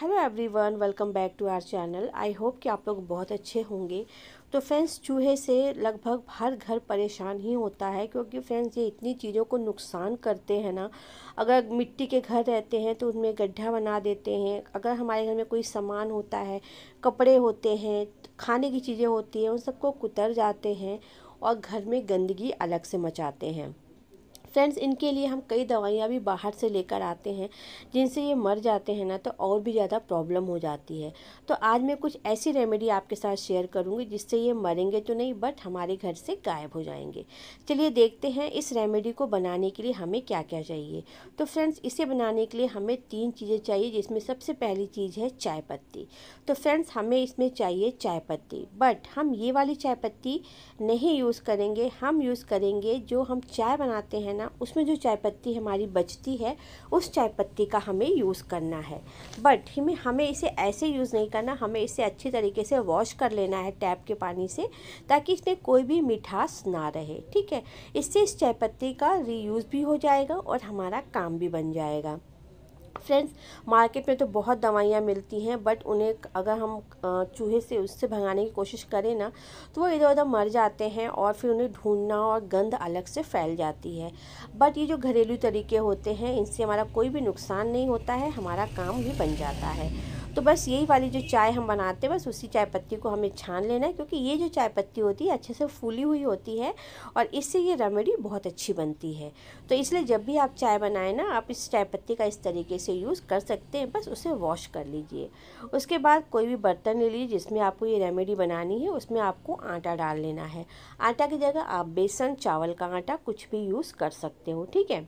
hello everyone welcome back to our channel I hope कि आप लोग बहुत अच्छे होंगे तो फ्रेंड्स चूहे से लगभग हर घर परेशान ही होता है क्योंकि फ्रेंड्स ये इतनी चीज़ों को नुकसान करते हैं ना अगर मिट्टी के घर रहते हैं तो उनमें गड्ढा बना देते हैं अगर हमारे घर में कोई सामान होता है कपड़े होते हैं खाने की चीज़ें होती हैं उन सबको कुतर जाते हैं और घर में गंदगी अलग से मचाते हैं फ्रेंड्स इनके लिए हम कई दवाइयाँ भी बाहर से लेकर आते हैं जिनसे ये मर जाते हैं ना तो और भी ज़्यादा प्रॉब्लम हो जाती है तो आज मैं कुछ ऐसी रेमेडी आपके साथ शेयर करूँगी जिससे ये मरेंगे तो नहीं बट हमारे घर से गायब हो जाएंगे चलिए देखते हैं इस रेमेडी को बनाने के लिए हमें क्या क्या चाहिए तो फ्रेंड्स इसे बनाने के लिए हमें तीन चीज़ें चाहिए जिसमें सबसे पहली चीज़ है चाय पत्ती तो फ्रेंड्स हमें इसमें चाहिए चाय पत्ती बट हम ये वाली चाय पत्ती नहीं यूज़ करेंगे हम यूज़ करेंगे जो हम चाय बनाते हैं ना ना उसमें जो चाय पत्ती हमारी बचती है उस चाय पत्ती का हमें यूज़ करना है बट हमें हमें इसे ऐसे यूज़ नहीं करना हमें इसे अच्छी तरीके से वॉश कर लेना है टैप के पानी से ताकि इसमें कोई भी मिठास ना रहे ठीक है इससे इस चाय पत्ती का रीयूज़ भी हो जाएगा और हमारा काम भी बन जाएगा फ्रेंड्स मार्केट में तो बहुत दवाइयाँ मिलती हैं बट उन्हें अगर हम चूहे से उससे भगाने की कोशिश करें ना तो वो इधर उधर मर जाते हैं और फिर उन्हें ढूंढना और गंध अलग से फैल जाती है बट ये जो घरेलू तरीके होते हैं इनसे हमारा कोई भी नुकसान नहीं होता है हमारा काम भी बन जाता है तो बस यही वाली जो चाय हम बनाते हैं बस उसी चाय पत्ती को हमें छान लेना है क्योंकि ये जो चाय पत्ती होती है अच्छे से फूली हुई होती है और इससे ये रेमेडी बहुत अच्छी बनती है तो इसलिए जब भी आप चाय बनाएं ना आप इस चाय पत्ती का इस तरीके से यूज़ कर सकते हैं बस उसे वॉश कर लीजिए उसके बाद कोई भी बर्तन ले लीजिए जिसमें आपको ये रेमेडी बनानी है उसमें आपको आटा डाल लेना है आटा की जगह आप बेसन चावल का आटा कुछ भी यूज़ कर सकते हो ठीक है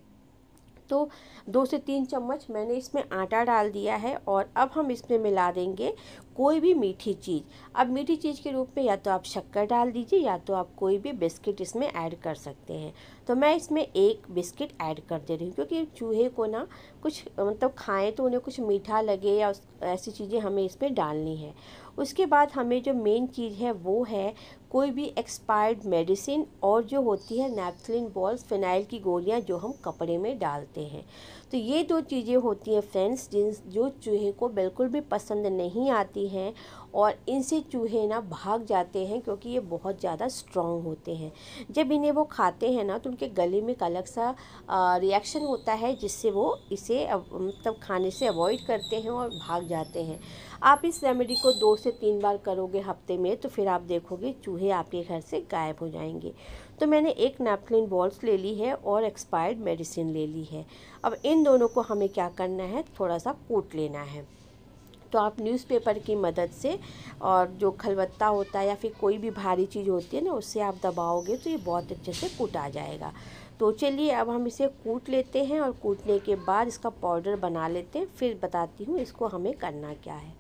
तो दो से तीन चम्मच मैंने इसमें आटा डाल दिया है और अब हम इसमें मिला देंगे कोई भी मीठी चीज़ अब मीठी चीज़ के रूप में या तो आप शक्कर डाल दीजिए या तो आप कोई भी बिस्किट इसमें ऐड कर सकते हैं तो मैं इसमें एक बिस्किट ऐड कर दे रही हूँ क्योंकि चूहे को ना कुछ मतलब खाएं तो उन्हें कुछ मीठा लगे या ऐसी चीज़ें हमें इसमें डालनी है उसके बाद हमें जो मेन चीज़ है वो है कोई भी एक्सपायर्ड मेडिसिन और जो होती है नैपथलिन बॉल्स फिनाइल की गोलियां जो हम कपड़े में डालते हैं तो ये दो चीज़ें होती हैं फ्रेंड्स जिन जो चूहे को बिल्कुल भी पसंद नहीं आती हैं और इनसे चूहे ना भाग जाते हैं क्योंकि ये बहुत ज़्यादा स्ट्रॉन्ग होते हैं जब इन्हें वो खाते हैं ना तो उनके गले में एक अलग सा रिएक्शन होता है जिससे वो इसे मतलब खाने से अवॉइड करते हैं और भाग जाते हैं आप इस रेमेडी को दो से तीन बार करोगे हफ्ते में तो फिर आप देखोगे चूहे आपके घर से गायब हो जाएंगे तो मैंने एक नैपकिन बॉल्स ले ली है और एक्सपायर्ड मेडिसिन ले ली है अब इन दोनों को हमें क्या करना है थोड़ा सा कूट लेना है तो आप न्यूज़पेपर की मदद से और जो खलबत्ता होता है या फिर कोई भी भारी चीज़ होती है ना उससे आप दबाओगे तो ये बहुत अच्छे से आ जाएगा तो चलिए अब हम इसे कूट लेते हैं और कूटने के बाद इसका पाउडर बना लेते हैं फिर बताती हूँ इसको हमें करना क्या है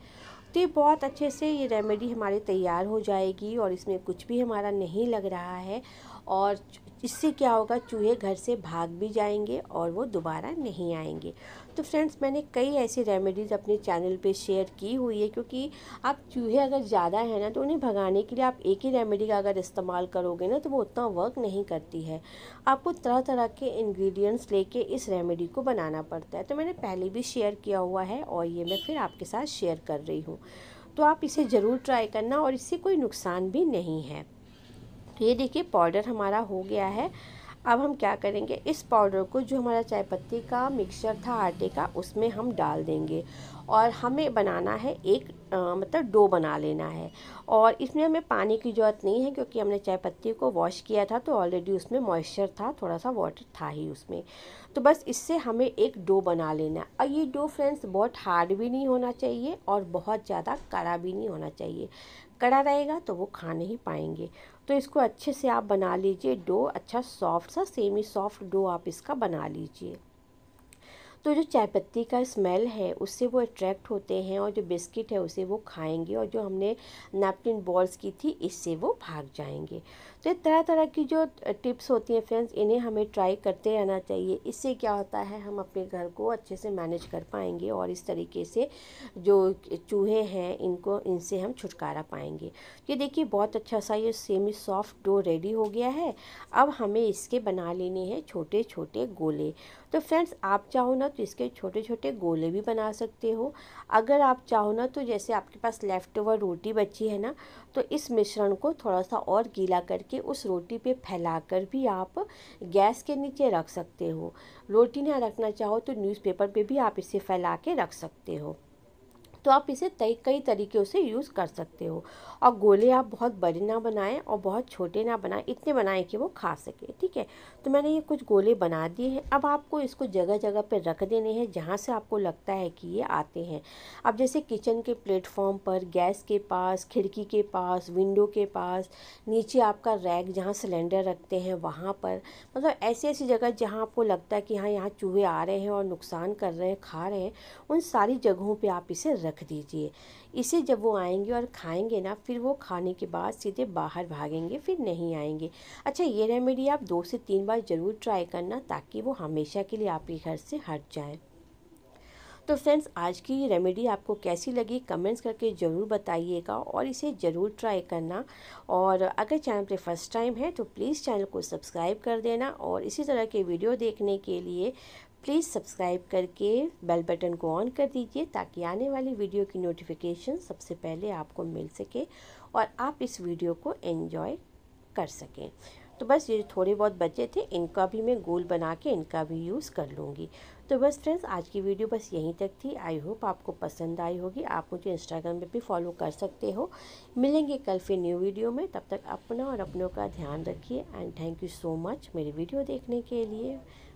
तो ये बहुत अच्छे से ये रेमेडी हमारी तैयार हो जाएगी और इसमें कुछ भी हमारा नहीं लग रहा है और इससे क्या होगा चूहे घर से भाग भी जाएंगे और वो दोबारा नहीं आएंगे तो फ्रेंड्स मैंने कई ऐसी रेमेडीज़ अपने चैनल पे शेयर की हुई है क्योंकि आप चूहे अगर ज़्यादा है ना तो उन्हें भगाने के लिए आप एक ही रेमेडी का अगर इस्तेमाल करोगे ना तो वो उतना वर्क नहीं करती है आपको तरह तरह के इन्ग्रीडियंट्स लेके इस रेमेडी को बनाना पड़ता है तो मैंने पहले भी शेयर किया हुआ है और ये मैं फिर आपके साथ शेयर कर रही हूँ तो आप इसे ज़रूर ट्राई करना और इससे कोई नुकसान भी नहीं है ये देखिए पाउडर हमारा हो गया है अब हम क्या करेंगे इस पाउडर को जो हमारा चाय पत्ती का मिक्सचर था आटे का उसमें हम डाल देंगे और हमें बनाना है एक आ, मतलब डो बना लेना है और इसमें हमें पानी की ज़रूरत नहीं है क्योंकि हमने चाय पत्ती को वॉश किया था तो ऑलरेडी उसमें मॉइस्चर था थोड़ा सा वाटर था ही उसमें तो बस इससे हमें एक डो बना लेना है और ये डो फ्रेंड्स बहुत हार्ड भी नहीं होना चाहिए और बहुत ज़्यादा कड़ा भी नहीं होना चाहिए कड़ा रहेगा तो वो खा नहीं पाएंगे तो इसको अच्छे से आप बना लीजिए डो अच्छा सॉफ्ट सा सेमी सॉफ्ट डो आप इसका बना लीजिए तो जो चाय पत्ती का स्मेल है उससे वो अट्रैक्ट होते हैं और जो बिस्किट है उसे वो खाएंगे और जो हमने नैपकिन बॉल्स की थी इससे वो भाग जाएंगे तो तरह तरह की जो टिप्स होती हैं फ्रेंड्स इन्हें हमें ट्राई करते रहना चाहिए इससे क्या होता है हम अपने घर को अच्छे से मैनेज कर पाएंगे और इस तरीके से जो चूहे हैं इनको इनसे हम छुटकारा पाएंगे ये देखिए बहुत अच्छा सा ये सेमी सॉफ्ट डो रेडी हो गया है अब हमें इसके बना लेने हैं छोटे छोटे गोले तो फ्रेंड्स आप चाहो ना तो इसके छोटे छोटे गोले भी बना सकते हो अगर आप चाहो ना तो जैसे आपके पास लेफ़्ट ओवर रोटी बची है ना तो इस मिश्रण को थोड़ा सा और गीला करके उस रोटी पे फैलाकर भी आप गैस के नीचे रख सकते हो रोटी ना रखना चाहो तो न्यूज़पेपर पे भी आप इसे फैला के रख सकते हो तो आप इसे कई तरीक़ों से यूज़ कर सकते हो और गोले आप बहुत बड़े ना बनाएं और बहुत छोटे ना बनाएं इतने बनाएं कि वो खा सके ठीक है तो मैंने ये कुछ गोले बना दिए हैं अब आपको इसको जगह जगह पे रख देने हैं जहाँ से आपको लगता है कि ये आते हैं अब जैसे किचन के प्लेटफॉर्म पर गैस के पास खिड़की के पास विंडो के पास नीचे आपका रैक जहाँ सिलेंडर रखते हैं वहाँ पर मतलब ऐसी ऐसी जगह जहाँ आपको लगता है कि हाँ यहाँ चूहे आ रहे हैं और नुकसान कर रहे हैं खा रहे हैं उन सारी जगहों पर आप इसे रख रख दीजिए इसे जब वो आएंगे और खाएंगे ना फिर वो खाने के बाद सीधे बाहर भागेंगे फिर नहीं आएंगे अच्छा ये रेमेडी आप दो से तीन बार ज़रूर ट्राई करना ताकि वो हमेशा के लिए आपके घर से हट जाए तो फ्रेंड्स आज की ये रेमेडी आपको कैसी लगी कमेंट्स करके ज़रूर बताइएगा और इसे ज़रूर ट्राई करना और अगर चैनल पे फर्स्ट टाइम है तो प्लीज़ चैनल को सब्सक्राइब कर देना और इसी तरह के वीडियो देखने के लिए प्लीज़ सब्सक्राइब करके बेल बटन को ऑन कर दीजिए ताकि आने वाली वीडियो की नोटिफिकेशन सबसे पहले आपको मिल सके और आप इस वीडियो को एंजॉय कर सकें तो बस ये थोड़े बहुत बचे थे इनका भी मैं गोल बना के इनका भी यूज़ कर लूँगी तो बस फ्रेंड्स आज की वीडियो बस यहीं तक थी आई होप आपको पसंद आई होगी आप मुझे इंस्टाग्राम पे भी फॉलो कर सकते हो मिलेंगे कल फिर न्यू वीडियो में तब तक अपना और अपनों का ध्यान रखिए and thank you so much मेरी वीडियो देखने के लिए